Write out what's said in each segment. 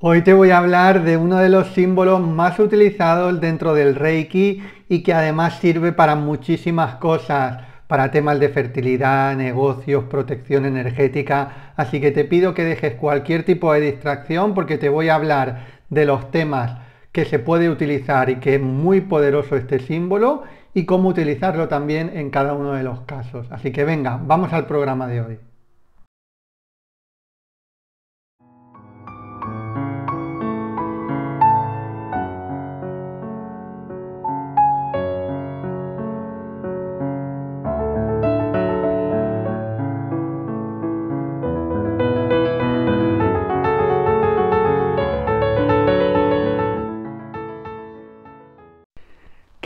Hoy te voy a hablar de uno de los símbolos más utilizados dentro del Reiki y que además sirve para muchísimas cosas, para temas de fertilidad, negocios, protección energética, así que te pido que dejes cualquier tipo de distracción porque te voy a hablar de los temas que se puede utilizar y que es muy poderoso este símbolo y cómo utilizarlo también en cada uno de los casos. Así que venga, vamos al programa de hoy.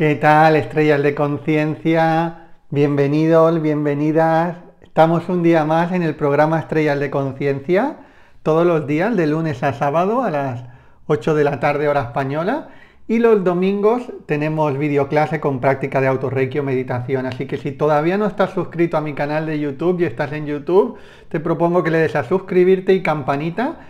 ¿Qué tal, estrellas de conciencia? Bienvenidos, bienvenidas. Estamos un día más en el programa Estrellas de Conciencia, todos los días, de lunes a sábado a las 8 de la tarde hora española. Y los domingos tenemos videoclase con práctica de autorrequio meditación. Así que si todavía no estás suscrito a mi canal de YouTube y estás en YouTube, te propongo que le des a suscribirte y campanita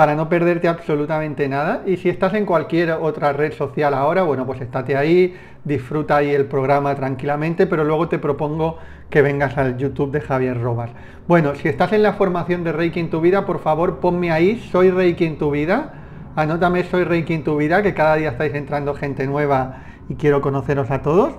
para no perderte absolutamente nada. Y si estás en cualquier otra red social ahora, bueno, pues estate ahí, disfruta ahí el programa tranquilamente, pero luego te propongo que vengas al YouTube de Javier Robas. Bueno, si estás en la formación de Reiki en tu vida, por favor ponme ahí, soy Reiki en tu vida. Anótame, soy Reiki en tu vida, que cada día estáis entrando gente nueva y quiero conoceros a todos.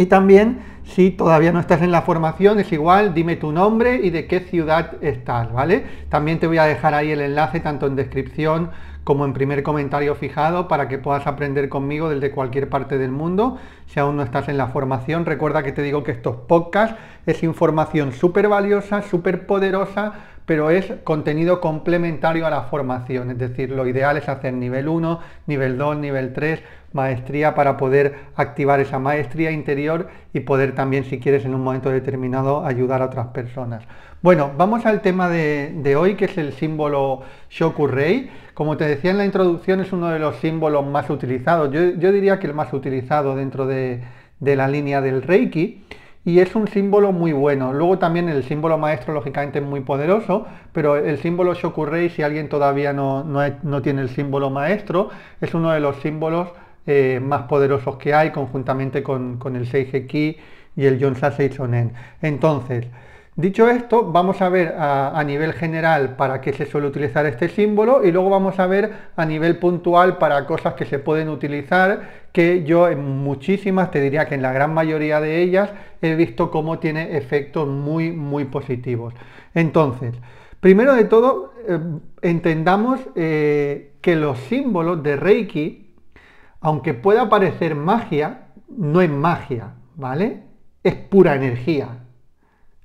Y también, si todavía no estás en la formación, es igual, dime tu nombre y de qué ciudad estás, ¿vale? También te voy a dejar ahí el enlace, tanto en descripción como en primer comentario fijado, para que puedas aprender conmigo desde cualquier parte del mundo. Si aún no estás en la formación, recuerda que te digo que estos podcasts es información súper valiosa, súper poderosa, pero es contenido complementario a la formación, es decir, lo ideal es hacer nivel 1, nivel 2, nivel 3, maestría para poder activar esa maestría interior y poder también, si quieres, en un momento determinado ayudar a otras personas. Bueno, vamos al tema de, hoy, que es el símbolo Rei. Como te decía en la introducción, es uno de los símbolos más utilizados. Yo, diría que el más utilizado dentro de la línea del Reiki y es un símbolo muy bueno. Luego también el símbolo maestro lógicamente es muy poderoso, pero el símbolo Shokurei, si alguien todavía no, tiene el símbolo maestro, es uno de los símbolos eh, más poderosos que hay conjuntamente con, el el Ki y el Yonsa sonen Entonces, Dicho esto, vamos a ver a, nivel general para qué se suele utilizar este símbolo y luego vamos a ver a nivel puntual para cosas que se pueden utilizar, que yo en muchísimas, te diría que en la gran mayoría de ellas, he visto cómo tiene efectos muy, muy positivos. Entonces, primero de todo, eh, entendamos eh, que los símbolos de Reiki, aunque pueda parecer magia, no es magia, ¿vale? Es pura energía,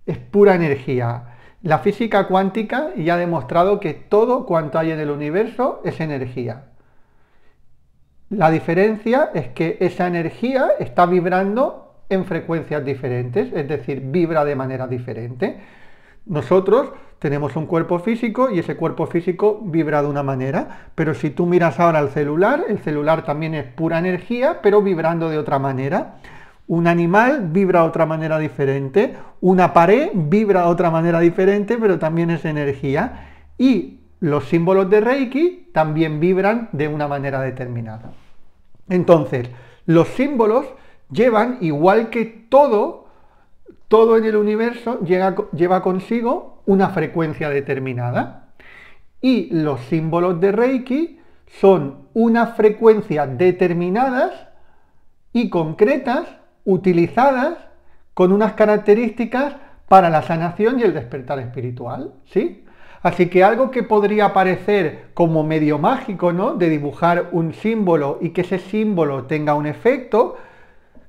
es pura energía. La física cuántica ya ha demostrado que todo cuanto hay en el universo es energía. La diferencia es que esa energía está vibrando en frecuencias diferentes, es decir, vibra de manera diferente. Nosotros tenemos un cuerpo físico y ese cuerpo físico vibra de una manera, pero si tú miras ahora al celular, el celular también es pura energía, pero vibrando de otra manera. Un animal vibra de otra manera diferente, una pared vibra de otra manera diferente, pero también es energía. Y los símbolos de Reiki también vibran de una manera determinada. Entonces, los símbolos llevan, igual que todo, todo en el universo lleva consigo una frecuencia determinada. Y los símbolos de Reiki son una frecuencia determinadas y concretas utilizadas con unas características para la sanación y el despertar espiritual, ¿sí? Así que algo que podría parecer como medio mágico, ¿no? De dibujar un símbolo y que ese símbolo tenga un efecto,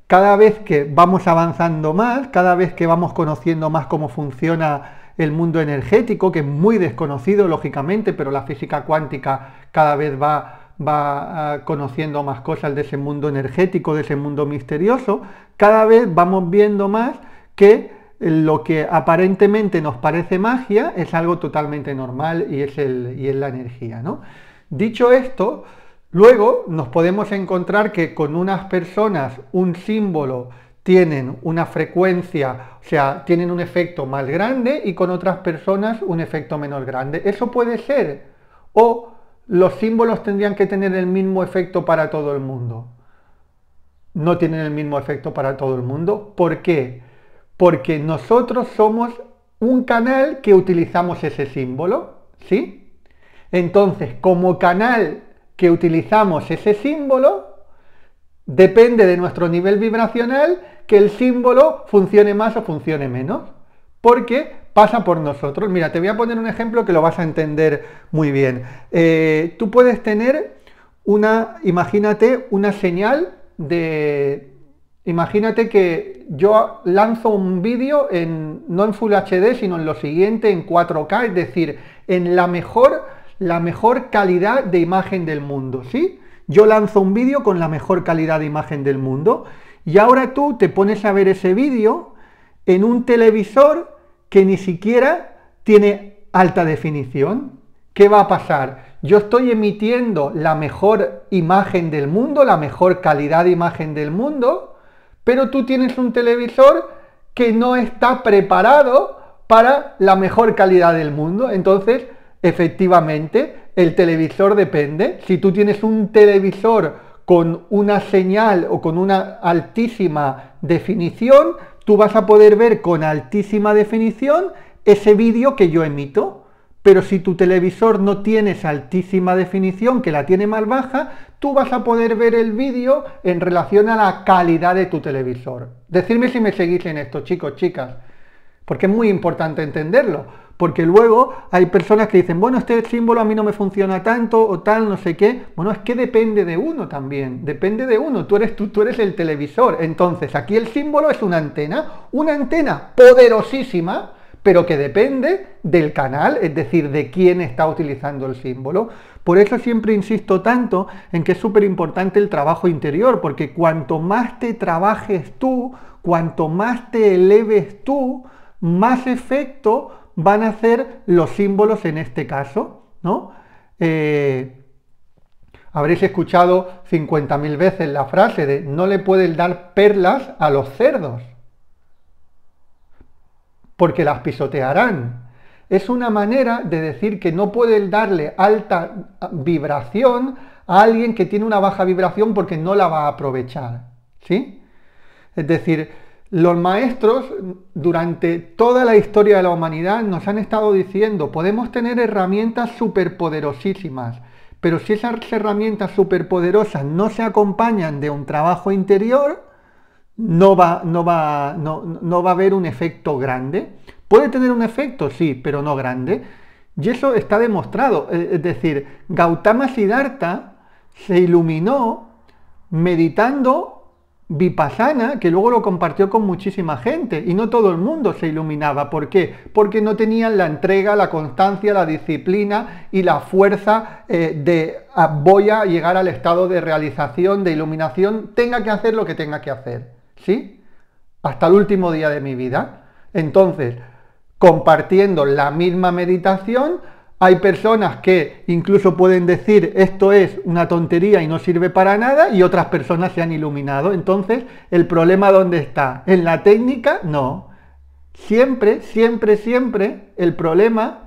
cada vez que vamos avanzando más, cada vez que vamos conociendo más cómo funciona el mundo energético, que es muy desconocido, lógicamente, pero la física cuántica cada vez va va ah, conociendo más cosas de ese mundo energético, de ese mundo misterioso, cada vez vamos viendo más que lo que aparentemente nos parece magia es algo totalmente normal y es, el, y la energía. ¿no? Dicho esto, luego nos podemos encontrar que con unas personas un símbolo tienen una frecuencia, o sea, tienen un efecto más grande y con otras personas un efecto menos grande. Eso puede ser o los símbolos tendrían que tener el mismo efecto para todo el mundo. No tienen el mismo efecto para todo el mundo. ¿Por qué? Porque nosotros somos un canal que utilizamos ese símbolo, ¿sí? Entonces, como canal que utilizamos ese símbolo, depende de nuestro nivel vibracional que el símbolo funcione más o funcione menos. ¿Por qué? pasa por nosotros. Mira, te voy a poner un ejemplo que lo vas a entender muy bien. Eh, tú puedes tener una, imagínate, una señal de... Imagínate que yo lanzo un vídeo en, no en Full HD, sino en lo siguiente, en 4K, es decir, en la mejor, la mejor calidad de imagen del mundo, ¿sí? Yo lanzo un vídeo con la mejor calidad de imagen del mundo y ahora tú te pones a ver ese vídeo en un televisor que ni siquiera tiene alta definición? ¿Qué va a pasar? Yo estoy emitiendo la mejor imagen del mundo, la mejor calidad de imagen del mundo, pero tú tienes un televisor que no está preparado para la mejor calidad del mundo. Entonces, efectivamente, el televisor depende. Si tú tienes un televisor con una señal o con una altísima definición, tú vas a poder ver con altísima definición ese vídeo que yo emito. Pero si tu televisor no esa altísima definición, que la tiene más baja, tú vas a poder ver el vídeo en relación a la calidad de tu televisor. Decidme si me seguís en esto, chicos, chicas. Porque es muy importante entenderlo. Porque luego hay personas que dicen, bueno, este símbolo a mí no me funciona tanto o tal, no sé qué. Bueno, es que depende de uno también, depende de uno. Tú eres tú, tú eres el televisor. Entonces, aquí el símbolo es una antena, una antena poderosísima, pero que depende del canal, es decir, de quién está utilizando el símbolo. Por eso siempre insisto tanto en que es súper importante el trabajo interior, porque cuanto más te trabajes tú, cuanto más te eleves tú, más efecto van a ser los símbolos en este caso, ¿no? Eh, habréis escuchado 50.000 veces la frase de no le pueden dar perlas a los cerdos, porque las pisotearán. Es una manera de decir que no pueden darle alta vibración a alguien que tiene una baja vibración porque no la va a aprovechar, ¿sí? Es decir, los maestros durante toda la historia de la humanidad nos han estado diciendo, podemos tener herramientas superpoderosísimas, pero si esas herramientas superpoderosas no se acompañan de un trabajo interior, no va, no va, no, va a haber un efecto grande. Puede tener un efecto, sí, pero no grande. Y eso está demostrado. Es decir, Gautama Siddhartha se iluminó meditando Vipassana, que luego lo compartió con muchísima gente y no todo el mundo se iluminaba. ¿Por qué? Porque no tenían la entrega, la constancia, la disciplina y la fuerza eh, de ah, voy a llegar al estado de realización, de iluminación, tenga que hacer lo que tenga que hacer. ¿Sí? Hasta el último día de mi vida. Entonces, compartiendo la misma meditación, hay personas que incluso pueden decir esto es una tontería y no sirve para nada y otras personas se han iluminado. Entonces, ¿el problema dónde está? ¿En la técnica? No. Siempre, siempre, siempre el problema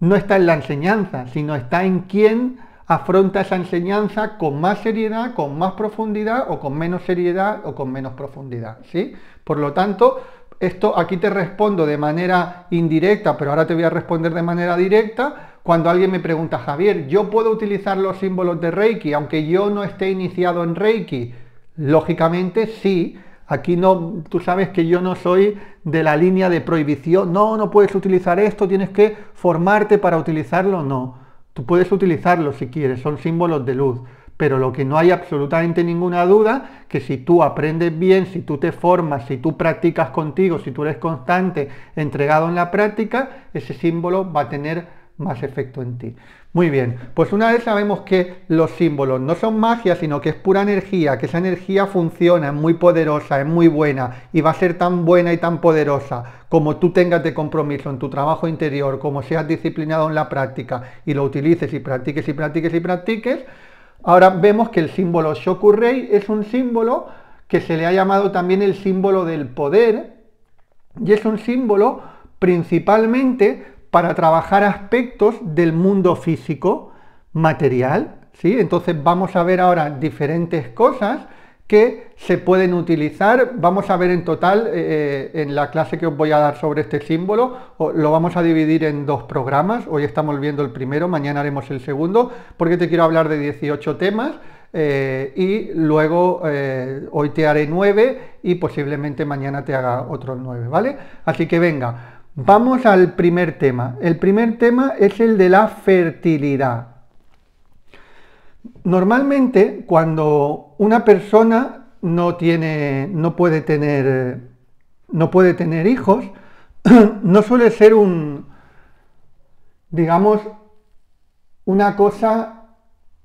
no está en la enseñanza, sino está en quién afronta esa enseñanza con más seriedad, con más profundidad o con menos seriedad o con menos profundidad. ¿sí? Por lo tanto, esto aquí te respondo de manera indirecta, pero ahora te voy a responder de manera directa cuando alguien me pregunta, Javier, ¿yo puedo utilizar los símbolos de Reiki aunque yo no esté iniciado en Reiki? Lógicamente sí. Aquí no, tú sabes que yo no soy de la línea de prohibición. No, no puedes utilizar esto, tienes que formarte para utilizarlo. No, tú puedes utilizarlo si quieres, son símbolos de luz. Pero lo que no hay absolutamente ninguna duda, que si tú aprendes bien, si tú te formas, si tú practicas contigo, si tú eres constante, entregado en la práctica, ese símbolo va a tener más efecto en ti. Muy bien, pues una vez sabemos que los símbolos no son magia, sino que es pura energía, que esa energía funciona, es muy poderosa, es muy buena y va a ser tan buena y tan poderosa como tú tengas de compromiso en tu trabajo interior, como seas disciplinado en la práctica y lo utilices y practiques y practiques y practiques. Ahora vemos que el símbolo Shokurei es un símbolo que se le ha llamado también el símbolo del poder y es un símbolo principalmente para trabajar aspectos del mundo físico material. ¿sí? Entonces vamos a ver ahora diferentes cosas que se pueden utilizar. Vamos a ver en total, eh, eh, en la clase que os voy a dar sobre este símbolo, lo vamos a dividir en dos programas. Hoy estamos viendo el primero, mañana haremos el segundo, porque te quiero hablar de 18 temas. Eh, y luego hoy te haré 9 y posiblemente mañana te haga otros 9, ¿vale? Así que venga, Vamos al primer tema. El primer tema es el de la fertilidad. Normalmente, cuando una persona no tiene, no puede tener, no puede tener hijos, no suele ser un, digamos, una cosa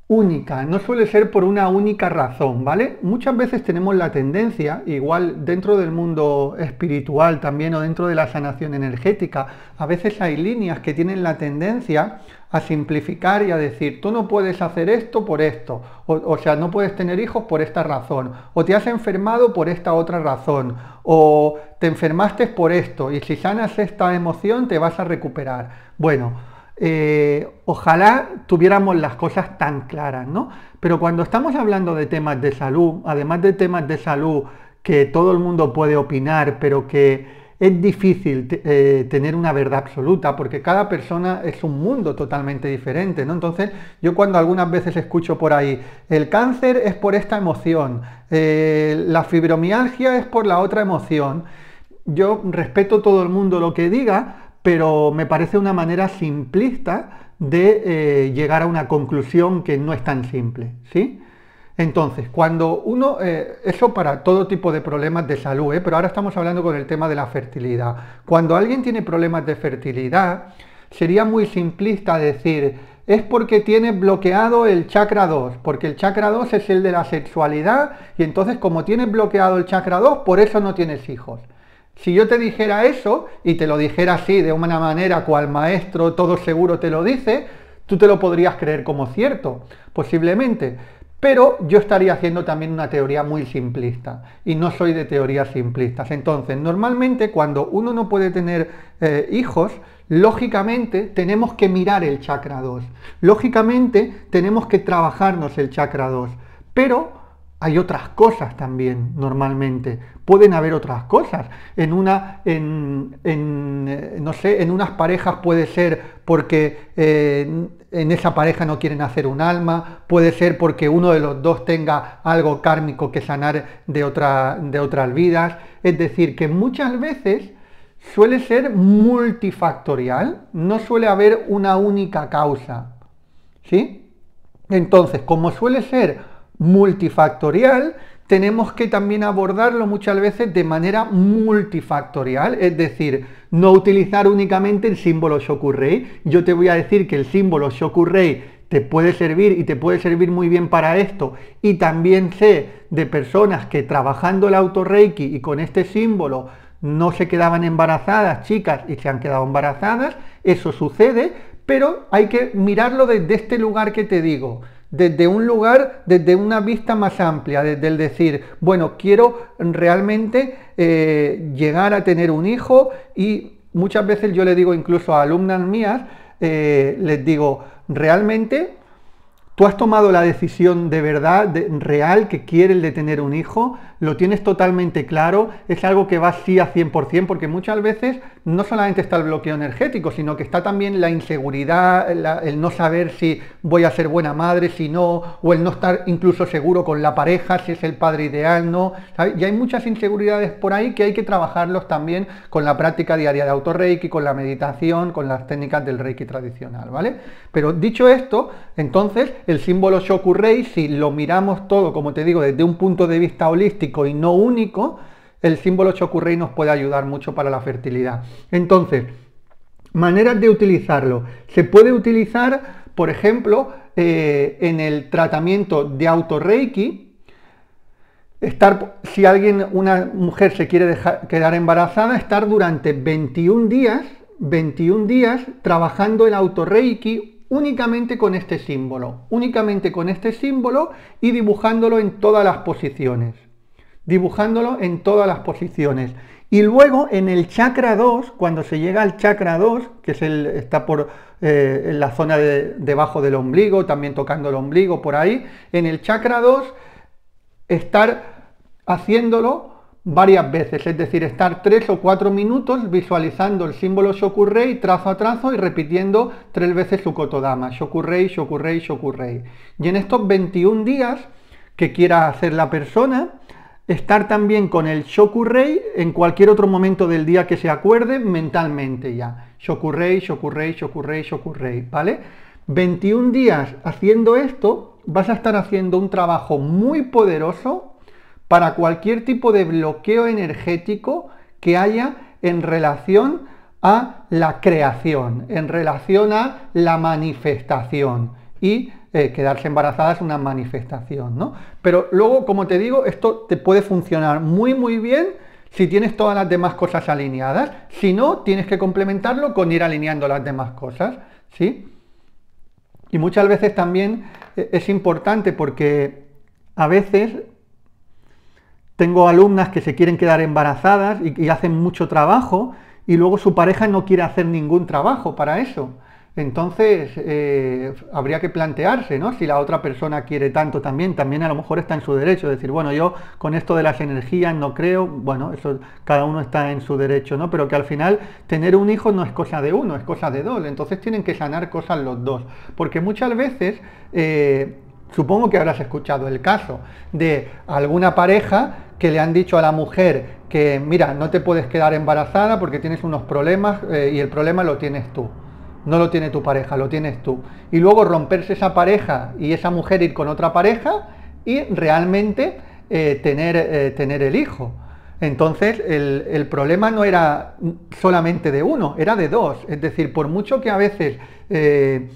única, no suele ser por una única razón, ¿vale? Muchas veces tenemos la tendencia, igual dentro del mundo espiritual también o dentro de la sanación energética, a veces hay líneas que tienen la tendencia a simplificar y a decir, tú no puedes hacer esto por esto, o, sea, no puedes tener hijos por esta razón, o te has enfermado por esta otra razón, o te enfermaste por esto, y si sanas esta emoción te vas a recuperar. Bueno, eh, ojalá tuviéramos las cosas tan claras, ¿no? Pero cuando estamos hablando de temas de salud, además de temas de salud que todo el mundo puede opinar, pero que es difícil eh, tener una verdad absoluta, porque cada persona es un mundo totalmente diferente, ¿no? Entonces, yo cuando algunas veces escucho por ahí, el cáncer es por esta emoción, eh, la fibromialgia es por la otra emoción, yo respeto todo el mundo lo que diga, pero me parece una manera simplista de eh, llegar a una conclusión que no es tan simple, ¿sí? Entonces, cuando uno, eh, eso para todo tipo de problemas de salud, ¿eh? pero ahora estamos hablando con el tema de la fertilidad. Cuando alguien tiene problemas de fertilidad, sería muy simplista decir, es porque tiene bloqueado el chakra 2, porque el chakra 2 es el de la sexualidad y entonces como tiene bloqueado el chakra 2, por eso no tienes hijos. Si yo te dijera eso y te lo dijera así, de una manera cual maestro todo seguro te lo dice, tú te lo podrías creer como cierto, posiblemente. Pero yo estaría haciendo también una teoría muy simplista y no soy de teorías simplistas. Entonces, normalmente cuando uno no puede tener eh, hijos, lógicamente tenemos que mirar el chakra 2. Lógicamente tenemos que trabajarnos el chakra 2. Pero hay otras cosas también normalmente. Pueden haber otras cosas. En una, en, eh, no sé, en unas parejas puede ser porque eh, en esa pareja no quieren hacer un alma, puede ser porque uno de los dos tenga algo kármico que sanar de, otra, de otras vidas. Es decir, que muchas veces suele ser multifactorial, no suele haber una única causa. ¿Sí? Entonces, como suele ser multifactorial, tenemos que también abordarlo muchas veces de manera multifactorial, es decir, no utilizar únicamente el símbolo Shokurei. Yo te voy a decir que el símbolo Shokurei te puede servir y te puede servir muy bien para esto. Y también sé de personas que trabajando el reiki y con este símbolo no se quedaban embarazadas, chicas, y se han quedado embarazadas. Eso sucede, pero hay que mirarlo desde este lugar que te digo desde un lugar, desde una vista más amplia, desde el decir, bueno, quiero realmente eh, llegar a tener un hijo y muchas veces yo le digo incluso a alumnas mías, eh, les digo, realmente tú has tomado la decisión de verdad, real, que quieres de tener un hijo, lo tienes totalmente claro, es algo que va sí a 100%, porque muchas veces no solamente está el bloqueo energético, sino que está también la inseguridad, el no saber si voy a ser buena madre, si no, o el no estar incluso seguro con la pareja, si es el padre ideal, no. Y hay muchas inseguridades por ahí que hay que trabajarlos también con la práctica diaria de autorreiki, con la meditación, con las técnicas del reiki tradicional, ¿vale? Pero dicho esto, entonces el símbolo Shoku Rei si lo miramos todo, como te digo, desde un punto de vista holístico, y no único, el símbolo chocurrey nos puede ayudar mucho para la fertilidad. Entonces, maneras de utilizarlo. Se puede utilizar, por ejemplo, eh, en el tratamiento de autorreiki, estar, si alguien, una mujer se quiere dejar, quedar embarazada, estar durante 21 días, 21 días trabajando el autorreiki únicamente con este símbolo, únicamente con este símbolo y dibujándolo en todas las posiciones dibujándolo en todas las posiciones. Y luego en el chakra 2, cuando se llega al chakra 2, que es el, está por eh, en la zona de, debajo del ombligo, también tocando el ombligo por ahí, en el chakra 2 estar haciéndolo varias veces, es decir, estar tres o cuatro minutos visualizando el símbolo Shokurei trazo a trazo y repitiendo tres veces su kotodama, Shokurei, Shokurei, Shokurei. Y en estos 21 días que quiera hacer la persona, estar también con el Shokurei en cualquier otro momento del día que se acuerde mentalmente ya. Shokurei, Shokurei, Shokurei, Shokurei, ¿vale? 21 días haciendo esto, vas a estar haciendo un trabajo muy poderoso para cualquier tipo de bloqueo energético que haya en relación a la creación, en relación a la manifestación y eh, quedarse embarazada es una manifestación, ¿no? Pero luego, como te digo, esto te puede funcionar muy, muy bien si tienes todas las demás cosas alineadas. Si no, tienes que complementarlo con ir alineando las demás cosas, ¿sí? Y muchas veces también eh, es importante porque a veces tengo alumnas que se quieren quedar embarazadas y hacen mucho trabajo y luego su pareja no quiere hacer ningún trabajo para eso. Entonces, eh, habría que plantearse, ¿no? Si la otra persona quiere tanto también, también a lo mejor está en su derecho, decir, bueno, yo con esto de las energías no creo, bueno, eso cada uno está en su derecho, ¿no? Pero que al final tener un hijo no es cosa de uno, es cosa de dos, entonces tienen que sanar cosas los dos, porque muchas veces... Eh, supongo que habrás escuchado el caso de alguna pareja que le han dicho a la mujer que, mira, no te puedes quedar embarazada porque tienes unos problemas eh, y el problema lo tienes tú no lo tiene tu pareja, lo tienes tú. Y luego romperse esa pareja y esa mujer ir con otra pareja y realmente eh, tener, eh, tener, el hijo. Entonces el, problema no era solamente de uno, era de dos. Es decir, por mucho que a veces eh,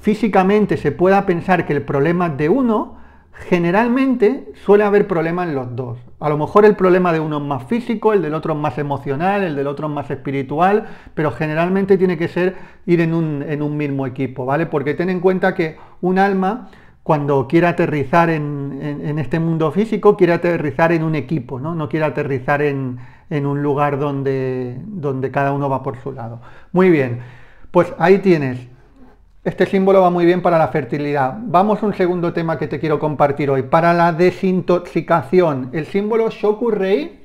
físicamente se pueda pensar que el problema es de uno, generalmente suele haber problemas en los dos. A lo mejor el problema de uno es más físico, el del otro es más emocional, el del otro es más espiritual, pero generalmente tiene que ser ir en un, en un mismo equipo, ¿vale? Porque ten en cuenta que un alma, cuando quiere aterrizar en, este mundo físico, quiere aterrizar en un equipo, ¿no? No quiere aterrizar en, un lugar donde, donde cada uno va por su lado. Muy bien, pues ahí tienes este símbolo va muy bien para la fertilidad. Vamos a un segundo tema que te quiero compartir hoy. Para la desintoxicación, el símbolo Rei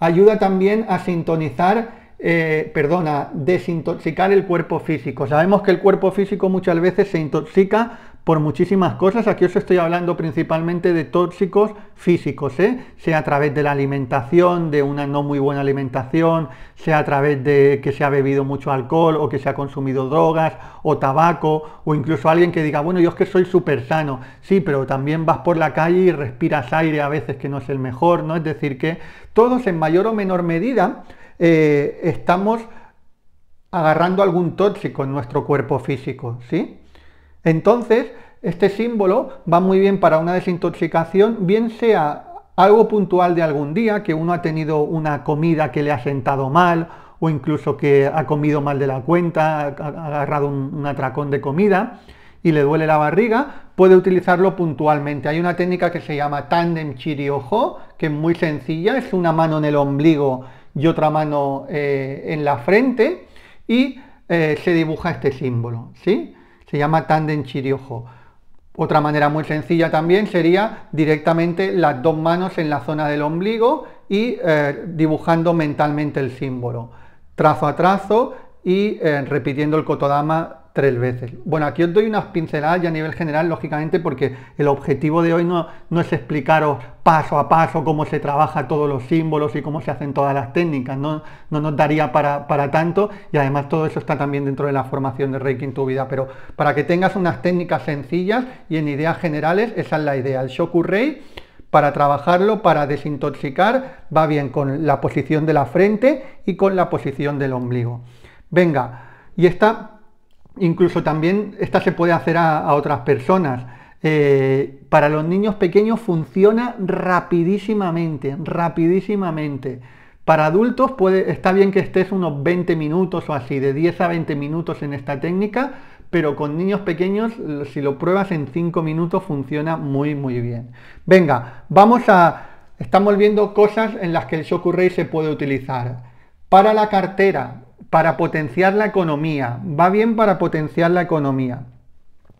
ayuda también a sintonizar, eh, perdona, desintoxicar el cuerpo físico. Sabemos que el cuerpo físico muchas veces se intoxica por muchísimas cosas. Aquí os estoy hablando principalmente de tóxicos físicos, ¿eh? sea a través de la alimentación, de una no muy buena alimentación, sea a través de que se ha bebido mucho alcohol o que se ha consumido drogas o tabaco, o incluso alguien que diga, bueno, yo es que soy súper sano, sí, pero también vas por la calle y respiras aire a veces que no es el mejor, ¿no? Es decir, que todos en mayor o menor medida eh, estamos agarrando algún tóxico en nuestro cuerpo físico, ¿sí? Entonces, este símbolo va muy bien para una desintoxicación, bien sea algo puntual de algún día, que uno ha tenido una comida que le ha sentado mal, o incluso que ha comido mal de la cuenta, ha agarrado un, atracón de comida y le duele la barriga, puede utilizarlo puntualmente. Hay una técnica que se llama tandem chiriojo, que es muy sencilla, es una mano en el ombligo y otra mano eh, en la frente, y eh, se dibuja este símbolo, ¿sí? se llama Tanden chiriojo. Otra manera muy sencilla también sería directamente las dos manos en la zona del ombligo y eh, dibujando mentalmente el símbolo, trazo a trazo y eh, repitiendo el kotodama tres veces. Bueno, aquí os doy unas pinceladas y a nivel general, lógicamente, porque el objetivo de hoy no, no es explicaros paso a paso cómo se trabaja todos los símbolos y cómo se hacen todas las técnicas, no, nos daría para, para, tanto y además todo eso está también dentro de la formación de Reiki en tu vida, pero para que tengas unas técnicas sencillas y en ideas generales, esa es la idea. El Shoku Rei para trabajarlo, para desintoxicar, va bien con la posición de la frente y con la posición del ombligo. Venga, y esta Incluso también esta se puede hacer a, otras personas. Eh, para los niños pequeños funciona rapidísimamente, rapidísimamente. Para adultos puede, está bien que estés unos 20 minutos o así, de 10 a 20 minutos en esta técnica, pero con niños pequeños, si lo pruebas en 5 minutos, funciona muy, muy bien. Venga, vamos a... Estamos viendo cosas en las que el Shokurei se puede utilizar. Para la cartera, para potenciar la economía, va bien para potenciar la economía.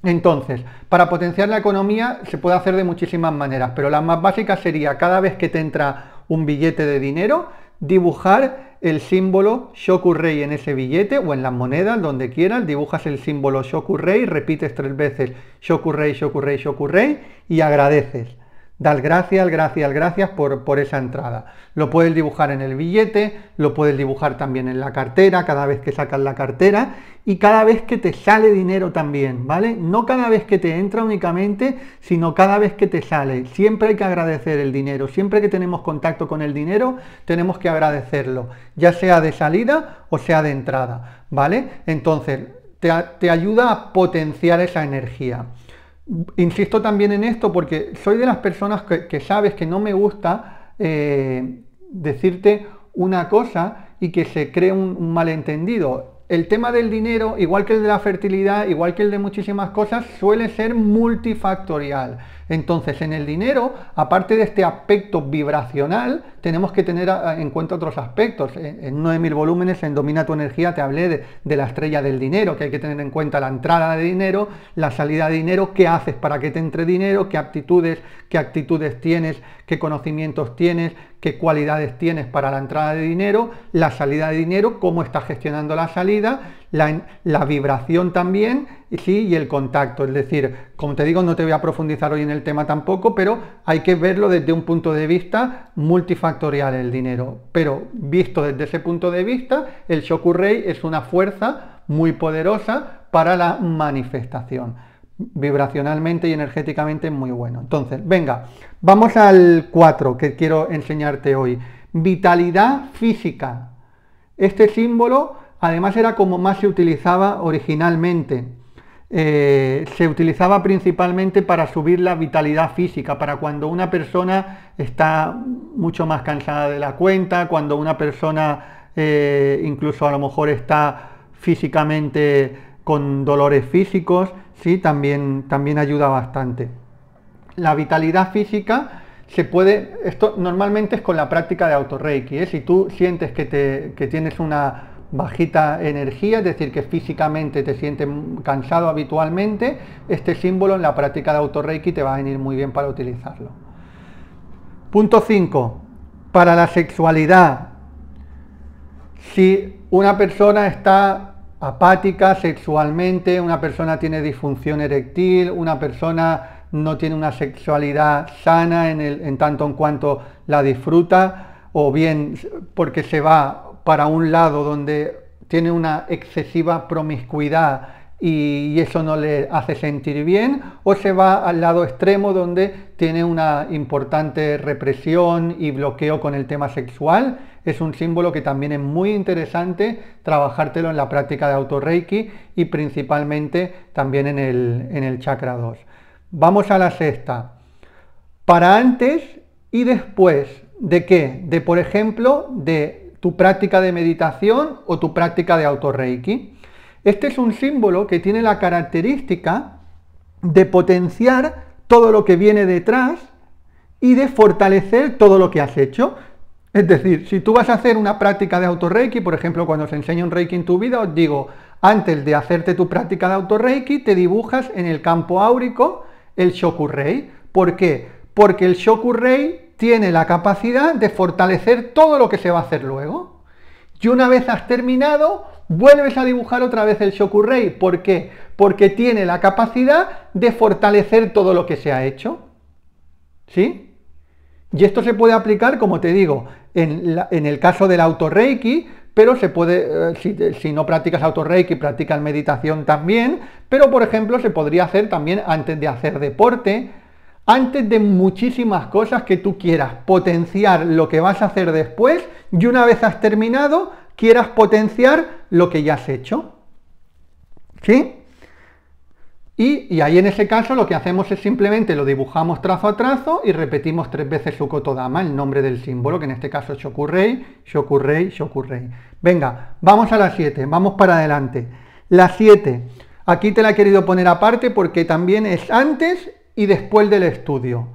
Entonces, para potenciar la economía se puede hacer de muchísimas maneras, pero la más básica sería cada vez que te entra un billete de dinero, dibujar el símbolo Shokurei en ese billete o en las monedas, donde quieras, dibujas el símbolo Shokurei, repites tres veces Shokurei, Shokurei, Shokurei y agradeces. Das gracias, gracias, gracias por, esa entrada. Lo puedes dibujar en el billete, lo puedes dibujar también en la cartera, cada vez que sacas la cartera y cada vez que te sale dinero también, ¿vale? No cada vez que te entra únicamente, sino cada vez que te sale. Siempre hay que agradecer el dinero, siempre que tenemos contacto con el dinero, tenemos que agradecerlo, ya sea de salida o sea de entrada, ¿vale? Entonces, te, te ayuda a potenciar esa energía. Insisto también en esto porque soy de las personas que, sabes que no me gusta eh, decirte una cosa y que se cree un malentendido el tema del dinero, igual que el de la fertilidad, igual que el de muchísimas cosas, suele ser multifactorial. Entonces, en el dinero, aparte de este aspecto vibracional, tenemos que tener en cuenta otros aspectos. En 9000 volúmenes, en Domina tu energía, te hablé de, la estrella del dinero, que hay que tener en cuenta la entrada de dinero, la salida de dinero, qué haces para que te entre dinero, qué aptitudes, qué actitudes tienes, qué conocimientos tienes, qué cualidades tienes para la entrada de dinero, la salida de dinero, cómo estás gestionando la salida, la, vibración también, sí, y el contacto. Es decir, como te digo, no te voy a profundizar hoy en el tema tampoco, pero hay que verlo desde un punto de vista multifactorial el dinero. Pero visto desde ese punto de vista, el Shokurei es una fuerza muy poderosa para la manifestación vibracionalmente y energéticamente muy bueno. Entonces, venga, vamos al 4 que quiero enseñarte hoy. Vitalidad física. Este símbolo Además era como más se utilizaba originalmente. Eh, se utilizaba principalmente para subir la vitalidad física, para cuando una persona está mucho más cansada de la cuenta, cuando una persona eh, incluso a lo mejor está físicamente con dolores físicos, sí, también, también ayuda bastante. La vitalidad física se puede, esto normalmente es con la práctica de autorreiki, ¿eh? si tú sientes que, te, que tienes una bajita energía, es decir, que físicamente te sientes cansado habitualmente, este símbolo en la práctica de autorreiki te va a venir muy bien para utilizarlo. Punto 5. Para la sexualidad. Si una persona está apática sexualmente, una persona tiene disfunción eréctil una persona no tiene una sexualidad sana en, el, en tanto en cuanto la disfruta, o bien porque se va para un lado donde tiene una excesiva promiscuidad y, eso no le hace sentir bien, o se va al lado extremo donde tiene una importante represión y bloqueo con el tema sexual. Es un símbolo que también es muy interesante trabajártelo en la práctica de autorreiki y principalmente también en el, en el chakra 2. Vamos a la sexta. Para antes y después de qué? De, por ejemplo, de tu práctica de meditación o tu práctica de autorreiki. Este es un símbolo que tiene la característica de potenciar todo lo que viene detrás y de fortalecer todo lo que has hecho. Es decir, si tú vas a hacer una práctica de autorreiki, por ejemplo, cuando os enseño un reiki en tu vida, os digo, antes de hacerte tu práctica de autorreiki, te dibujas en el campo áurico el shokurei. ¿Por qué? Porque el shokurei tiene la capacidad de fortalecer todo lo que se va a hacer luego. Y una vez has terminado, vuelves a dibujar otra vez el Shokurei. ¿Por qué? Porque tiene la capacidad de fortalecer todo lo que se ha hecho. ¿Sí? Y esto se puede aplicar, como te digo, en, el caso del autorreiki, pero se puede, eh, si, no practicas autorreiki, practicas meditación también, pero por ejemplo se podría hacer también antes de hacer deporte, antes de muchísimas cosas que tú quieras potenciar lo que vas a hacer después y una vez has terminado, quieras potenciar lo que ya has hecho. ¿Sí? Y, ahí en ese caso lo que hacemos es simplemente lo dibujamos trazo a trazo y repetimos tres veces su Kotodama, el nombre del símbolo, que en este caso es Shokurei, Shokurei, Shokurei. Venga, vamos a la 7, vamos para adelante. La 7, aquí te la he querido poner aparte porque también es antes y después del estudio.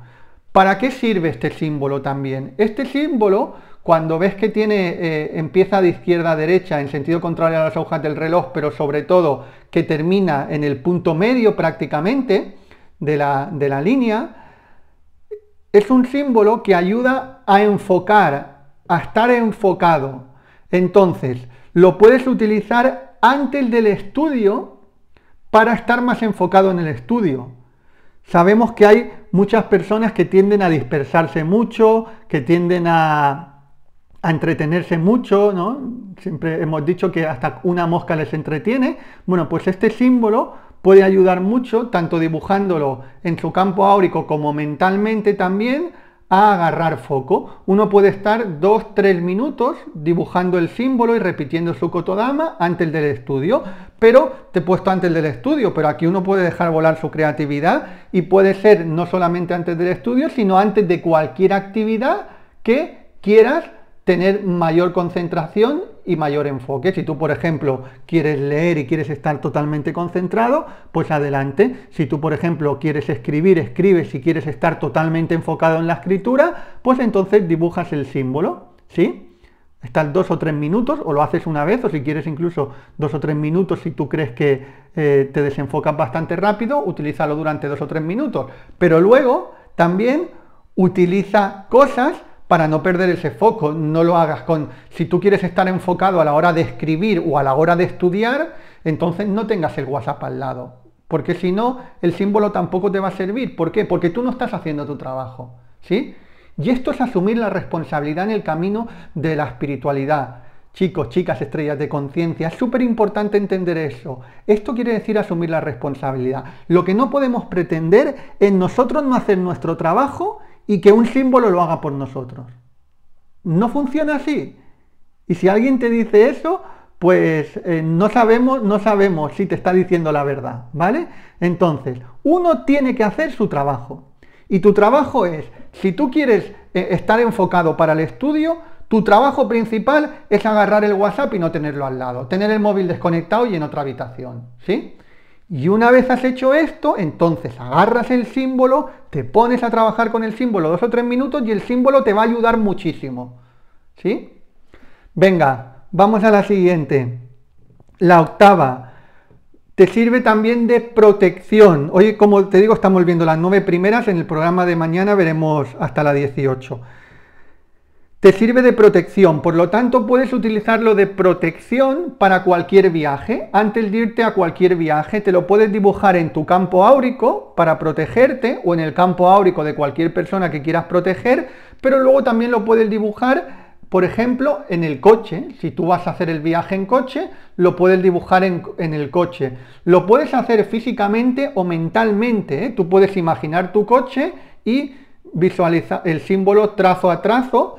¿Para qué sirve este símbolo también? Este símbolo, cuando ves que tiene, eh, empieza de izquierda a derecha en sentido contrario a las hojas del reloj, pero sobre todo que termina en el punto medio prácticamente de la línea, es un símbolo que ayuda a enfocar, a estar enfocado. Entonces, lo puedes utilizar antes del estudio para estar más enfocado en el estudio. Sabemos que hay muchas personas que tienden a dispersarse mucho, que tienden a, entretenerse mucho, ¿no? Siempre hemos dicho que hasta una mosca les entretiene. Bueno, pues este símbolo puede ayudar mucho, tanto dibujándolo en su campo áurico como mentalmente también, a agarrar foco. Uno puede estar dos, tres minutos dibujando el símbolo y repitiendo su cotodama antes del estudio, pero te he puesto antes del estudio, pero aquí uno puede dejar volar su creatividad y puede ser no solamente antes del estudio, sino antes de cualquier actividad que quieras tener mayor concentración y mayor enfoque. Si tú, por ejemplo, quieres leer y quieres estar totalmente concentrado, pues adelante. Si tú, por ejemplo, quieres escribir, escribes. Si quieres estar totalmente enfocado en la escritura, pues entonces dibujas el símbolo. ¿Sí? Estás dos o tres minutos, o lo haces una vez, o si quieres incluso dos o tres minutos, si tú crees que eh, te desenfocas bastante rápido, utilízalo durante dos o tres minutos. Pero luego también utiliza cosas para no perder ese foco, no lo hagas con, si tú quieres estar enfocado a la hora de escribir o a la hora de estudiar, entonces no tengas el WhatsApp al lado, porque si no, el símbolo tampoco te va a servir. ¿Por qué? Porque tú no estás haciendo tu trabajo, ¿sí? Y esto es asumir la responsabilidad en el camino de la espiritualidad. Chicos, chicas, estrellas de conciencia, es súper importante entender eso. Esto quiere decir asumir la responsabilidad. Lo que no podemos pretender es nosotros no hacer nuestro trabajo y que un símbolo lo haga por nosotros. No funciona así. Y si alguien te dice eso, pues eh, no sabemos, no sabemos si te está diciendo la verdad, ¿vale? Entonces, uno tiene que hacer su trabajo. Y tu trabajo es, si tú quieres eh, estar enfocado para el estudio, tu trabajo principal es agarrar el WhatsApp y no tenerlo al lado, tener el móvil desconectado y en otra habitación, ¿sí? Y una vez has hecho esto, entonces agarras el símbolo, te pones a trabajar con el símbolo dos o tres minutos y el símbolo te va a ayudar muchísimo. ¿Sí? Venga, vamos a la siguiente. La octava. Te sirve también de protección. Hoy, como te digo, estamos viendo las nueve primeras. En el programa de mañana veremos hasta la 18 te sirve de protección, por lo tanto puedes utilizarlo de protección para cualquier viaje. Antes de irte a cualquier viaje, te lo puedes dibujar en tu campo áurico para protegerte o en el campo áurico de cualquier persona que quieras proteger, pero luego también lo puedes dibujar, por ejemplo, en el coche. Si tú vas a hacer el viaje en coche, lo puedes dibujar en, el coche. Lo puedes hacer físicamente o mentalmente. ¿eh? Tú puedes imaginar tu coche y visualizar el símbolo trazo a trazo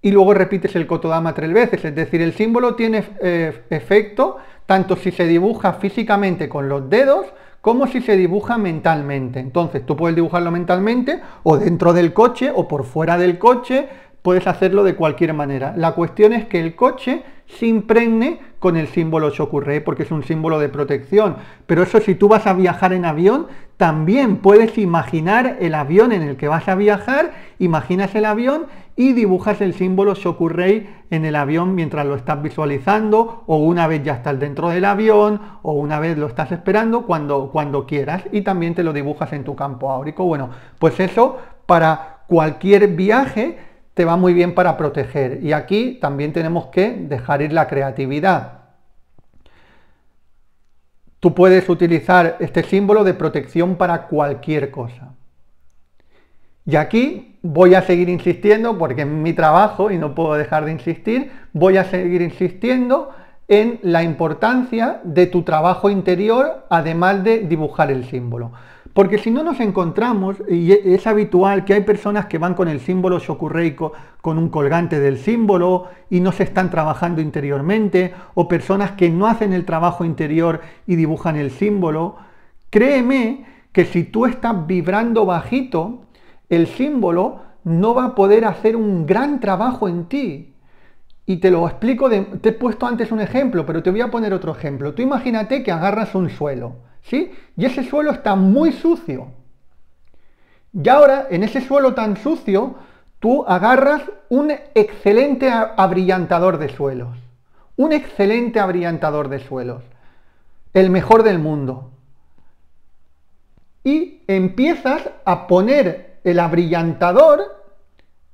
y luego repites el kotodama tres veces. Es decir, el símbolo tiene eh, efecto tanto si se dibuja físicamente con los dedos como si se dibuja mentalmente. Entonces tú puedes dibujarlo mentalmente o dentro del coche o por fuera del coche, puedes hacerlo de cualquier manera. La cuestión es que el coche se impregne con el símbolo shokurei, porque es un símbolo de protección. Pero eso si tú vas a viajar en avión, también puedes imaginar el avión en el que vas a viajar, imaginas el avión y dibujas el símbolo Shokurei en el avión mientras lo estás visualizando o una vez ya estás dentro del avión o una vez lo estás esperando cuando, cuando quieras y también te lo dibujas en tu campo áurico. Bueno, pues eso para cualquier viaje te va muy bien para proteger. Y aquí también tenemos que dejar ir la creatividad. Tú puedes utilizar este símbolo de protección para cualquier cosa. Y aquí voy a seguir insistiendo, porque es mi trabajo y no puedo dejar de insistir, voy a seguir insistiendo en la importancia de tu trabajo interior, además de dibujar el símbolo. Porque si no nos encontramos, y e, es habitual que hay personas que van con el símbolo yokurreico, con un colgante del símbolo y no se están trabajando interiormente, o personas que no hacen el trabajo interior y dibujan el símbolo, créeme que si tú estás vibrando bajito, el símbolo no va a poder hacer un gran trabajo en ti. Y te lo explico, te he puesto antes un ejemplo, pero te voy a poner otro ejemplo. Tú imagínate que agarras un suelo ¿sí? Y ese suelo está muy sucio. Y ahora, en ese suelo tan sucio, tú agarras un excelente abrillantador de suelos. Un excelente abrillantador de suelos. El mejor del mundo. Y empiezas a poner el abrillantador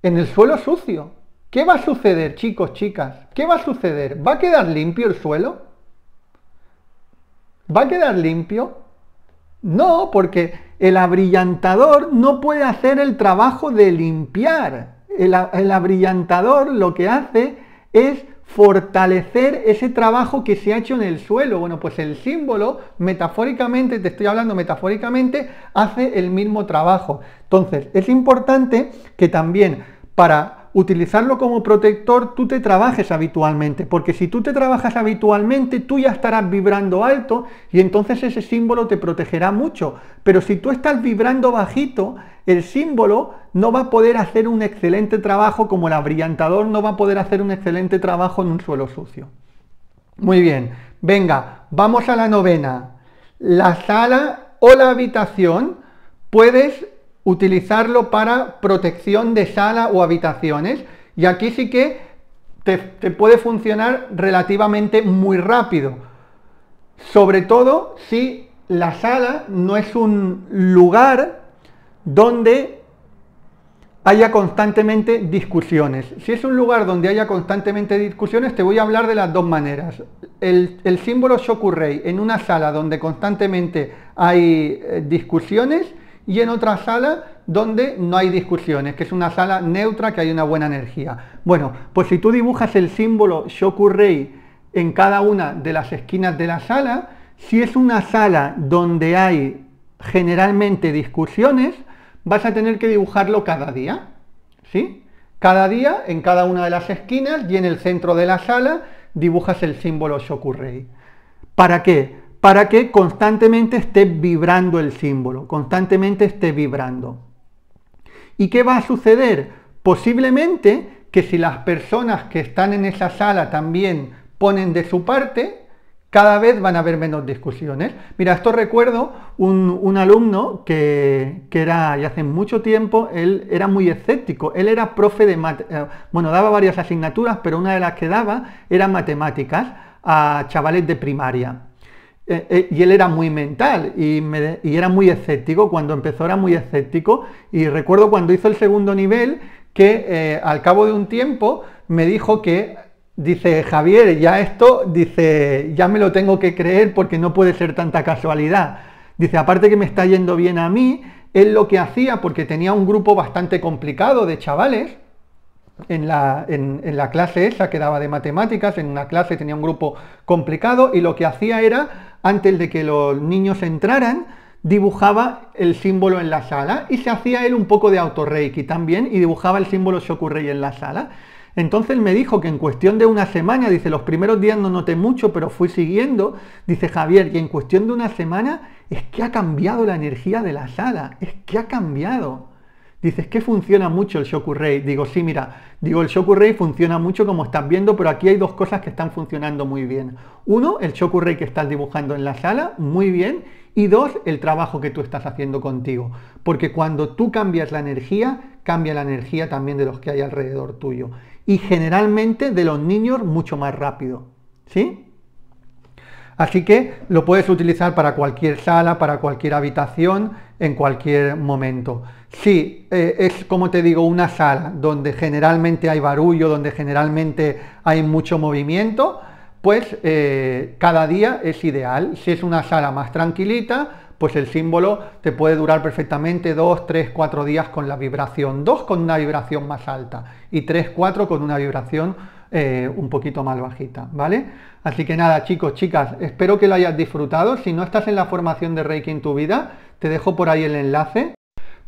en el suelo sucio. ¿Qué va a suceder, chicos, chicas? ¿Qué va a suceder? ¿Va a quedar limpio el suelo? ¿Va a quedar limpio? No, porque el abrillantador no puede hacer el trabajo de limpiar. El, abrillantador lo que hace es fortalecer ese trabajo que se ha hecho en el suelo. Bueno, pues el símbolo, metafóricamente, te estoy hablando metafóricamente, hace el mismo trabajo. Entonces, es importante que también para utilizarlo como protector tú te trabajes habitualmente, porque si tú te trabajas habitualmente, tú ya estarás vibrando alto y entonces ese símbolo te protegerá mucho. Pero si tú estás vibrando bajito, el símbolo no va a poder hacer un excelente trabajo como el abrillantador no va a poder hacer un excelente trabajo en un suelo sucio. Muy bien, venga, vamos a la novena. La sala o la habitación puedes utilizarlo para protección de sala o habitaciones. Y aquí sí que te, puede funcionar relativamente muy rápido. Sobre todo si la sala no es un lugar donde haya constantemente discusiones. Si es un lugar donde haya constantemente discusiones, te voy a hablar de las dos maneras. El, el símbolo Shokurei en una sala donde constantemente hay eh, discusiones y en otra sala donde no hay discusiones, que es una sala neutra, que hay una buena energía. Bueno, pues si tú dibujas el símbolo Shokurei en cada una de las esquinas de la sala, si es una sala donde hay generalmente discusiones, vas a tener que dibujarlo cada día, ¿sí? Cada día, en cada una de las esquinas y en el centro de la sala, dibujas el símbolo Shokurei. ¿Para qué? para que constantemente esté vibrando el símbolo, constantemente esté vibrando. ¿Y qué va a suceder? Posiblemente que si las personas que están en esa sala también ponen de su parte, cada vez van a haber menos discusiones. Mira, esto recuerdo un, alumno que, era, y hace mucho tiempo, él era muy escéptico. Él era profe de, matemáticas, eh, bueno, daba varias asignaturas, pero una de las que daba era matemáticas a chavales de primaria. Eh, eh, y él era muy mental y, era muy escéptico. Cuando empezó era muy escéptico y recuerdo cuando hizo el segundo nivel que eh, al cabo de un tiempo me dijo que, dice Javier, ya esto, dice, ya me lo tengo que creer porque no puede ser tanta casualidad. Dice, aparte que me está yendo bien a mí, él lo que hacía, porque tenía un grupo bastante complicado de chavales, en la, clase esa que daba de matemáticas, en una clase tenía un grupo complicado y lo que hacía era, antes de que los niños entraran, dibujaba el símbolo en la sala y se hacía él un poco de autorreiki también y dibujaba el símbolo Shokurei en la sala. Entonces me dijo que en cuestión de una semana, dice, los primeros días no noté mucho, pero fui siguiendo, dice Javier, que en cuestión de una semana es que ha cambiado la energía de la sala, es que ha cambiado. Dices, que funciona mucho el Shokurei? Digo, sí, mira, digo, el Shokurei funciona mucho como estás viendo, pero aquí hay dos cosas que están funcionando muy bien. Uno, el Shokurei que estás dibujando en la sala, muy bien. Y dos, el trabajo que tú estás haciendo contigo. Porque cuando tú cambias la energía, cambia la energía también de los que hay alrededor tuyo. Y generalmente de los niños mucho más rápido. ¿Sí? Así que lo puedes utilizar para cualquier sala, para cualquier habitación, en cualquier momento. Si eh, es, como te digo, una sala donde generalmente hay barullo, donde generalmente hay mucho movimiento, pues eh, cada día es ideal. Si es una sala más tranquilita, pues el símbolo te puede durar perfectamente 2, 3, 4 días con la vibración 2 con una vibración más alta y 3, 4 con una vibración eh, un poquito más bajita, ¿vale? Así que nada, chicos, chicas, espero que lo hayas disfrutado. Si no estás en la formación de Reiki en tu vida, te dejo por ahí el enlace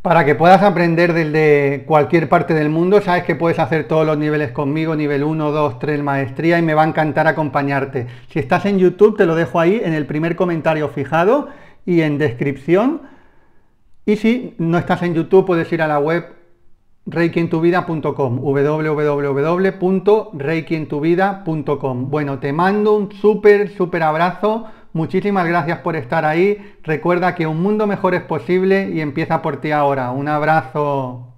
para que puedas aprender desde cualquier parte del mundo. Sabes que puedes hacer todos los niveles conmigo, nivel 1, 2, 3, maestría, y me va a encantar acompañarte. Si estás en YouTube, te lo dejo ahí en el primer comentario fijado y en descripción. Y si no estás en YouTube, puedes ir a la web reikientuvida.com, www.reikientuvida.com. Bueno, te mando un súper, súper abrazo. Muchísimas gracias por estar ahí. Recuerda que un mundo mejor es posible y empieza por ti ahora. Un abrazo.